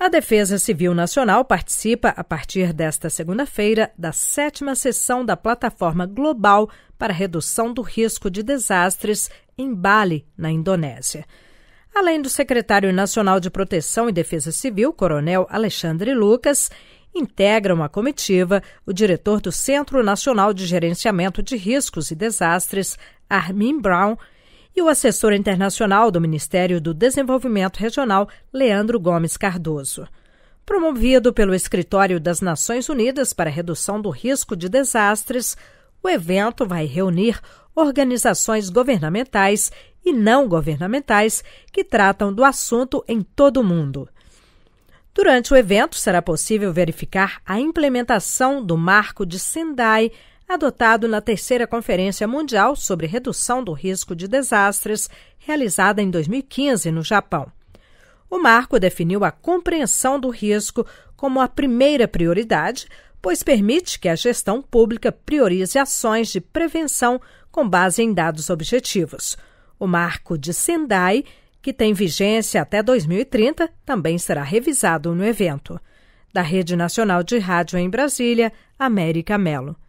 A Defesa Civil Nacional participa, a partir desta segunda-feira, da sétima sessão da Plataforma Global para Redução do Risco de Desastres em Bali, na Indonésia. Além do secretário nacional de Proteção e Defesa Civil, Coronel Alexandre Lucas, integram a comitiva o diretor do Centro Nacional de Gerenciamento de Riscos e Desastres, Armin Brown, e o assessor internacional do Ministério do Desenvolvimento Regional, Leandro Gomes Cardoso. Promovido pelo Escritório das Nações Unidas para a Redução do Risco de Desastres, o evento vai reunir organizações governamentais e não governamentais que tratam do assunto em todo o mundo. Durante o evento, será possível verificar a implementação do Marco de Sendai adotado na terceira Conferência Mundial sobre Redução do Risco de Desastres, realizada em 2015 no Japão. O marco definiu a compreensão do risco como a primeira prioridade, pois permite que a gestão pública priorize ações de prevenção com base em dados objetivos. O marco de Sendai, que tem vigência até 2030, também será revisado no evento. Da Rede Nacional de Rádio em Brasília, América Melo.